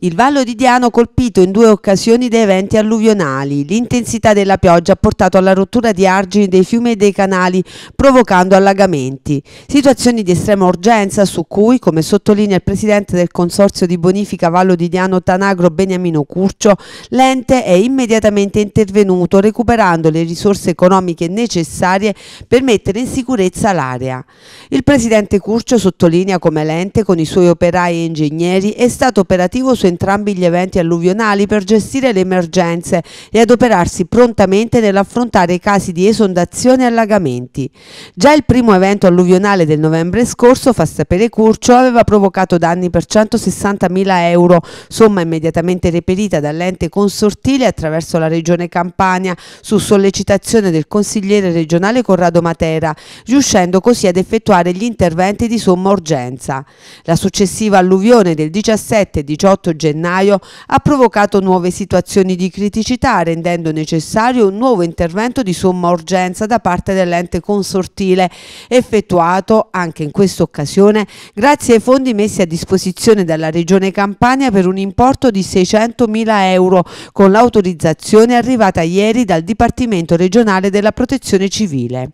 Il Vallo di Diano colpito in due occasioni da eventi alluvionali. L'intensità della pioggia ha portato alla rottura di argini dei fiumi e dei canali, provocando allagamenti. Situazioni di estrema urgenza su cui, come sottolinea il presidente del Consorzio di Bonifica Vallo di Diano Tanagro Beniamino Curcio, l'ente è immediatamente intervenuto recuperando le risorse economiche necessarie per mettere in sicurezza l'area. Il presidente Curcio sottolinea come l'ente, con i suoi operai e ingegneri, è stato operativo su su entrambi gli eventi alluvionali per gestire le emergenze e adoperarsi prontamente nell'affrontare i casi di esondazione e allagamenti. Già il primo evento alluvionale del novembre scorso, fa sapere Curcio, aveva provocato danni per 160.000 euro, somma immediatamente reperita dall'ente consortile attraverso la Regione Campania su sollecitazione del consigliere regionale Corrado Matera, riuscendo così ad effettuare gli interventi di somma urgenza. La successiva alluvione del 17 e 18 gennaio ha provocato nuove situazioni di criticità rendendo necessario un nuovo intervento di somma urgenza da parte dell'ente consortile effettuato anche in questa occasione grazie ai fondi messi a disposizione dalla Regione Campania per un importo di 600 mila euro con l'autorizzazione arrivata ieri dal Dipartimento regionale della protezione civile.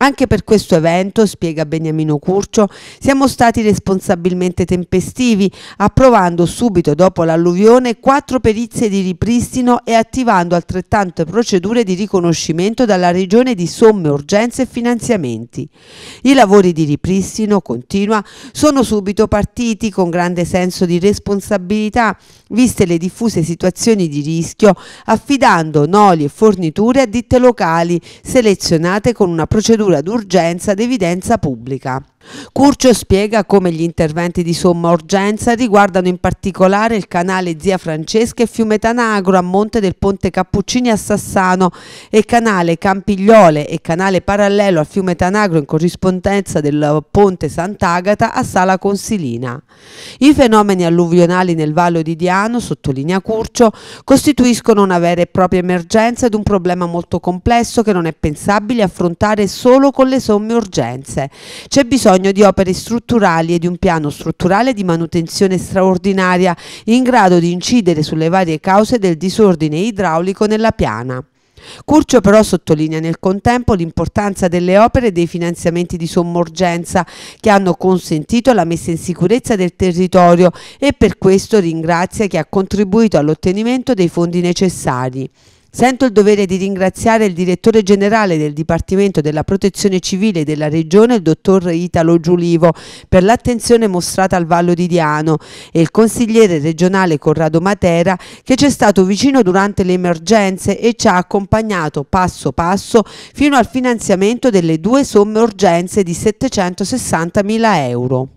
Anche per questo evento, spiega Beniamino Curcio, siamo stati responsabilmente tempestivi, approvando subito dopo l'alluvione quattro perizie di ripristino e attivando altrettante procedure di riconoscimento dalla Regione di somme, urgenze e finanziamenti. I lavori di ripristino, continua, sono subito partiti con grande senso di responsabilità, viste le diffuse situazioni di rischio, affidando noli e forniture a ditte locali selezionate con una procedura procedura d'urgenza d'evidenza pubblica. Curcio spiega come gli interventi di somma urgenza riguardano in particolare il canale Zia Francesca e Fiume Tanagro a monte del ponte Cappuccini a Sassano e canale Campigliole e canale parallelo al fiume Tanagro in corrispondenza del ponte Sant'Agata a Sala Consilina. I fenomeni alluvionali nel Vallo di Diano, sottolinea Curcio, costituiscono una vera e propria emergenza ed un problema molto complesso che non è pensabile affrontare solo con le somme urgenze. C'è bisogno bisogno di opere strutturali e di un piano strutturale di manutenzione straordinaria in grado di incidere sulle varie cause del disordine idraulico nella piana. Curcio però sottolinea nel contempo l'importanza delle opere e dei finanziamenti di sommorgenza che hanno consentito la messa in sicurezza del territorio e per questo ringrazia chi ha contribuito all'ottenimento dei fondi necessari. Sento il dovere di ringraziare il direttore generale del Dipartimento della Protezione Civile della Regione, il dottor Italo Giulivo, per l'attenzione mostrata al Vallo di Diano e il consigliere regionale Corrado Matera che ci è stato vicino durante le emergenze e ci ha accompagnato passo passo fino al finanziamento delle due somme urgenze di 760 mila euro.